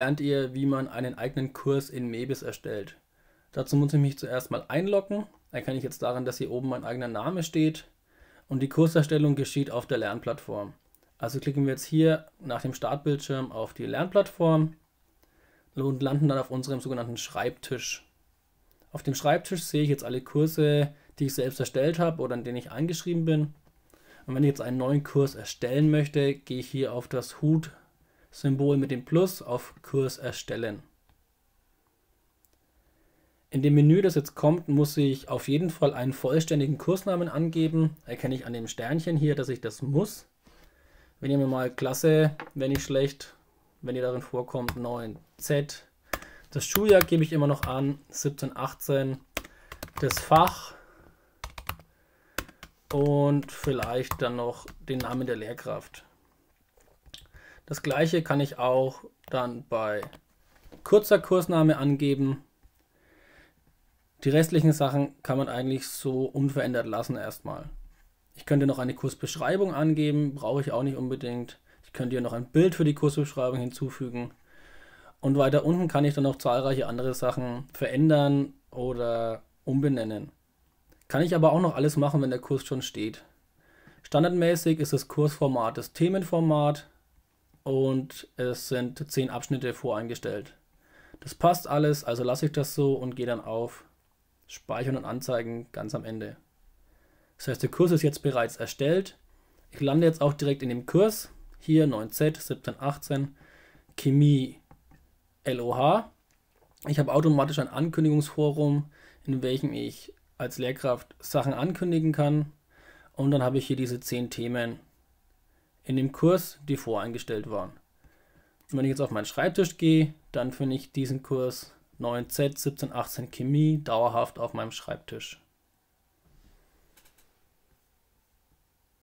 lernt ihr, wie man einen eigenen Kurs in Mebis erstellt. Dazu muss ich mich zuerst mal einloggen. Erkenne ich jetzt daran, dass hier oben mein eigener Name steht. Und die Kurserstellung geschieht auf der Lernplattform. Also klicken wir jetzt hier nach dem Startbildschirm auf die Lernplattform und landen dann auf unserem sogenannten Schreibtisch. Auf dem Schreibtisch sehe ich jetzt alle Kurse, die ich selbst erstellt habe oder an denen ich eingeschrieben bin. Und wenn ich jetzt einen neuen Kurs erstellen möchte, gehe ich hier auf das Hut Symbol mit dem Plus auf Kurs erstellen. In dem Menü, das jetzt kommt, muss ich auf jeden Fall einen vollständigen Kursnamen angeben. Erkenne ich an dem Sternchen hier, dass ich das muss. Wenn ihr mir mal Klasse, wenn nicht schlecht, wenn ihr darin vorkommt, 9Z. Das Schuljahr gebe ich immer noch an, 17, 18. Das Fach und vielleicht dann noch den Namen der Lehrkraft. Das gleiche kann ich auch dann bei kurzer Kursname angeben. Die restlichen Sachen kann man eigentlich so unverändert lassen erstmal. Ich könnte noch eine Kursbeschreibung angeben, brauche ich auch nicht unbedingt. Ich könnte hier noch ein Bild für die Kursbeschreibung hinzufügen. Und weiter unten kann ich dann noch zahlreiche andere Sachen verändern oder umbenennen. Kann ich aber auch noch alles machen, wenn der Kurs schon steht. Standardmäßig ist das Kursformat das Themenformat, und es sind 10 Abschnitte voreingestellt. Das passt alles, also lasse ich das so und gehe dann auf Speichern und Anzeigen ganz am Ende. Das heißt, der Kurs ist jetzt bereits erstellt. Ich lande jetzt auch direkt in dem Kurs. Hier 9Z, 17, 18, Chemie, LOH. Ich habe automatisch ein Ankündigungsforum, in welchem ich als Lehrkraft Sachen ankündigen kann. Und dann habe ich hier diese 10 Themen in dem Kurs, die voreingestellt waren. Und wenn ich jetzt auf meinen Schreibtisch gehe, dann finde ich diesen Kurs 9Z 1718 Chemie dauerhaft auf meinem Schreibtisch.